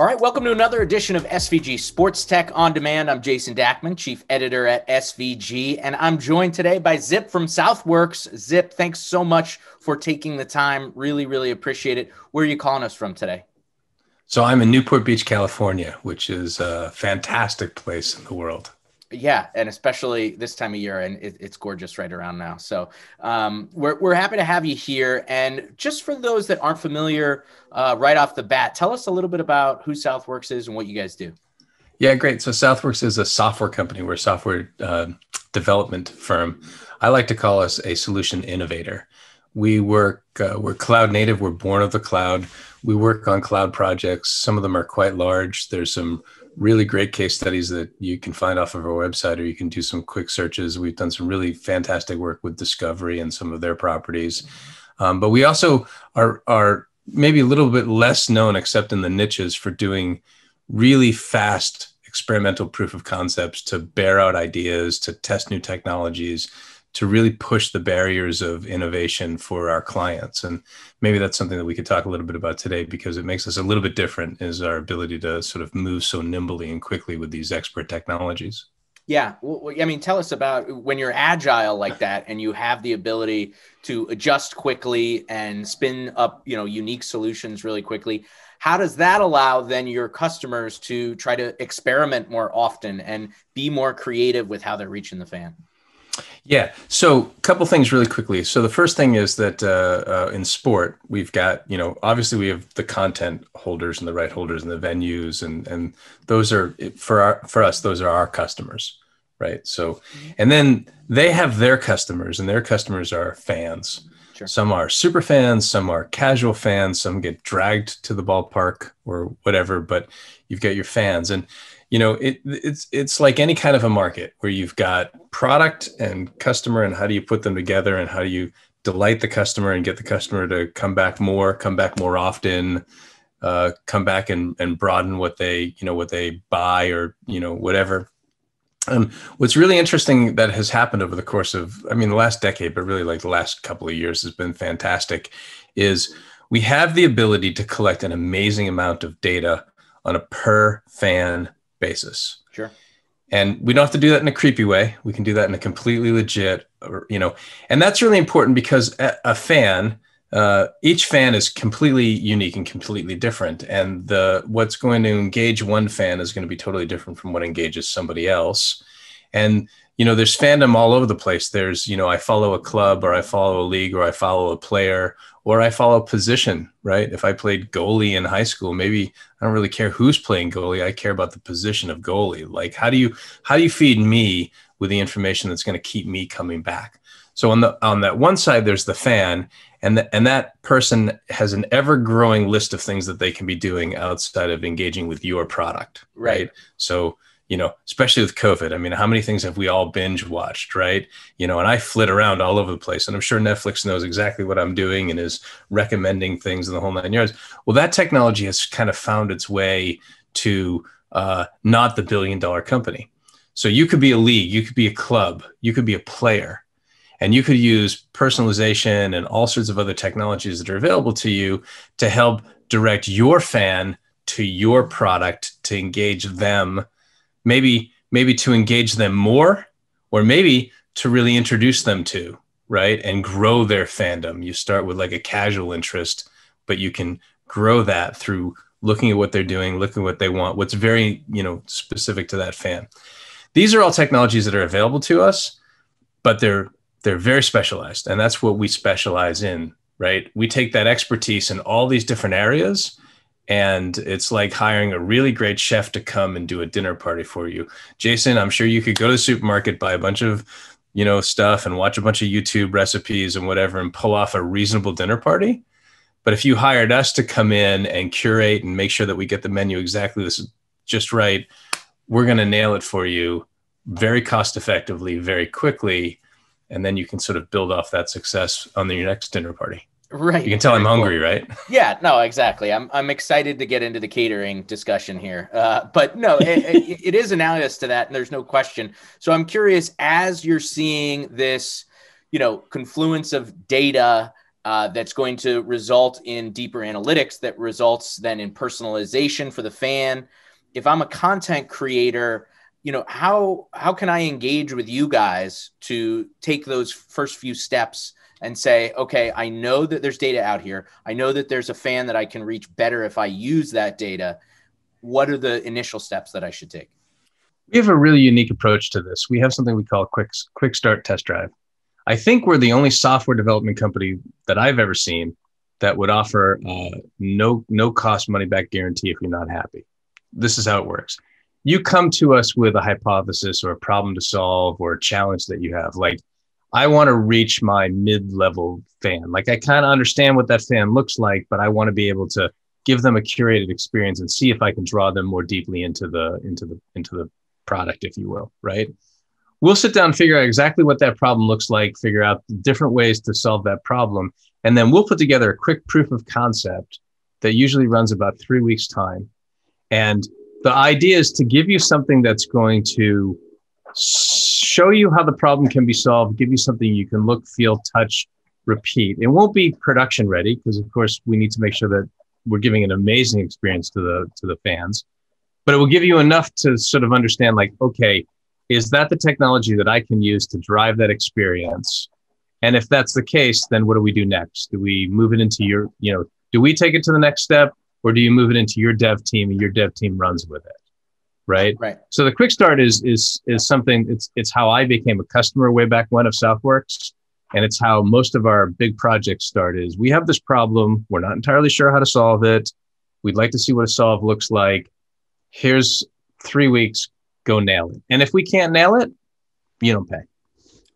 All right, welcome to another edition of SVG Sports Tech on Demand. I'm Jason Dackman, chief editor at SVG, and I'm joined today by Zip from Southworks. Zip, thanks so much for taking the time. Really, really appreciate it. Where are you calling us from today? So I'm in Newport Beach, California, which is a fantastic place in the world yeah, and especially this time of year, and it, it's gorgeous right around now. So um, we're we're happy to have you here. And just for those that aren't familiar, uh, right off the bat, tell us a little bit about who SouthWorks is and what you guys do. Yeah, great. So SouthWorks is a software company. We're a software uh, development firm. I like to call us a solution innovator. We work. Uh, we're cloud native. We're born of the cloud. We work on cloud projects. Some of them are quite large. There's some really great case studies that you can find off of our website or you can do some quick searches. We've done some really fantastic work with Discovery and some of their properties. Um, but we also are, are maybe a little bit less known, except in the niches, for doing really fast experimental proof of concepts to bear out ideas, to test new technologies, to really push the barriers of innovation for our clients. And maybe that's something that we could talk a little bit about today because it makes us a little bit different is our ability to sort of move so nimbly and quickly with these expert technologies. Yeah. Well, I mean, tell us about when you're agile like that and you have the ability to adjust quickly and spin up, you know, unique solutions really quickly. How does that allow then your customers to try to experiment more often and be more creative with how they're reaching the fan? Yeah. So, a couple things really quickly. So, the first thing is that uh, uh, in sport, we've got you know obviously we have the content holders and the right holders and the venues and and those are for our for us those are our customers, right? So, and then they have their customers and their customers are fans. Sure. Some are super fans, some are casual fans, some get dragged to the ballpark or whatever. But you've got your fans and you know it, it's it's like any kind of a market where you've got product and customer and how do you put them together and how do you delight the customer and get the customer to come back more come back more often uh, come back and, and broaden what they you know what they buy or you know whatever and um, what's really interesting that has happened over the course of i mean the last decade but really like the last couple of years has been fantastic is we have the ability to collect an amazing amount of data on a per fan basis. Sure. And we don't have to do that in a creepy way. We can do that in a completely legit, you know, and that's really important because a, fan, uh, each fan is completely unique and completely different. And the what's going to engage one fan is going to be totally different from what engages somebody else. And you know, there's fandom all over the place. There's you know, I follow a club or I follow a league or I follow a player or I follow position, right? If I played goalie in high school, maybe I don't really care who's playing goalie. I care about the position of goalie. Like how do you how do you feed me with the information that's going to keep me coming back? So on the on that one side there's the fan and the, and that person has an ever growing list of things that they can be doing outside of engaging with your product, right? right? So you know, especially with COVID. I mean, how many things have we all binge watched, right? You know, and I flit around all over the place, and I'm sure Netflix knows exactly what I'm doing and is recommending things in the whole nine yards. Well, that technology has kind of found its way to uh, not the billion dollar company. So you could be a league, you could be a club, you could be a player, and you could use personalization and all sorts of other technologies that are available to you to help direct your fan to your product to engage them maybe maybe to engage them more or maybe to really introduce them to right and grow their fandom you start with like a casual interest but you can grow that through looking at what they're doing looking at what they want what's very you know specific to that fan these are all technologies that are available to us but they're they're very specialized and that's what we specialize in right we take that expertise in all these different areas and it's like hiring a really great chef to come and do a dinner party for you. Jason, I'm sure you could go to the supermarket, buy a bunch of, you know, stuff and watch a bunch of YouTube recipes and whatever and pull off a reasonable dinner party. But if you hired us to come in and curate and make sure that we get the menu exactly this just right, we're going to nail it for you very cost effectively, very quickly, and then you can sort of build off that success on your next dinner party. Right. You can tell I'm hungry, right? Yeah, no, exactly. I'm I'm excited to get into the catering discussion here. Uh, but no, it, it, it is analogous to that, and there's no question. So I'm curious as you're seeing this, you know, confluence of data uh, that's going to result in deeper analytics that results then in personalization for the fan. If I'm a content creator, you know, how how can I engage with you guys to take those first few steps? and say, okay, I know that there's data out here. I know that there's a fan that I can reach better if I use that data. What are the initial steps that I should take? We have a really unique approach to this. We have something we call quick quick start test drive. I think we're the only software development company that I've ever seen that would offer uh, no no cost money back guarantee if you're not happy. This is how it works. You come to us with a hypothesis or a problem to solve or a challenge that you have, like I want to reach my mid level fan. Like I kind of understand what that fan looks like, but I want to be able to give them a curated experience and see if I can draw them more deeply into the into the into the product, if you will. Right. We'll sit down and figure out exactly what that problem looks like, figure out different ways to solve that problem. And then we'll put together a quick proof of concept that usually runs about three weeks' time. And the idea is to give you something that's going to show you how the problem can be solved, give you something you can look, feel, touch, repeat. It won't be production ready because, of course, we need to make sure that we're giving an amazing experience to the to the fans. But it will give you enough to sort of understand, like, okay, is that the technology that I can use to drive that experience? And if that's the case, then what do we do next? Do we move it into your, you know, do we take it to the next step, or do you move it into your dev team and your dev team runs with it? right? Right. So the quick start is is is something. It's it's how I became a customer way back when of SouthWorks, and it's how most of our big projects start. Is we have this problem, we're not entirely sure how to solve it. We'd like to see what a solve looks like. Here's three weeks. Go nail it. And if we can't nail it, you don't pay.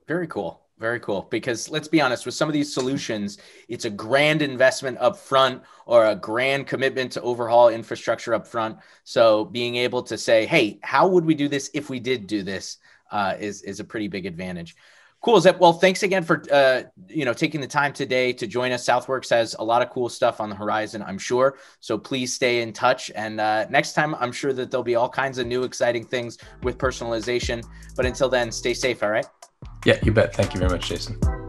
Very cool. Very cool. Because let's be honest, with some of these solutions, it's a grand investment up front or a grand commitment to overhaul infrastructure up front. So being able to say, hey, how would we do this if we did do this uh, is, is a pretty big advantage. Cool, Zip. Well, thanks again for uh, you know taking the time today to join us. SouthWorks has a lot of cool stuff on the horizon, I'm sure. So please stay in touch. And uh, next time, I'm sure that there'll be all kinds of new exciting things with personalization. But until then, stay safe. All right. Yeah, you bet. Thank you very much, Jason.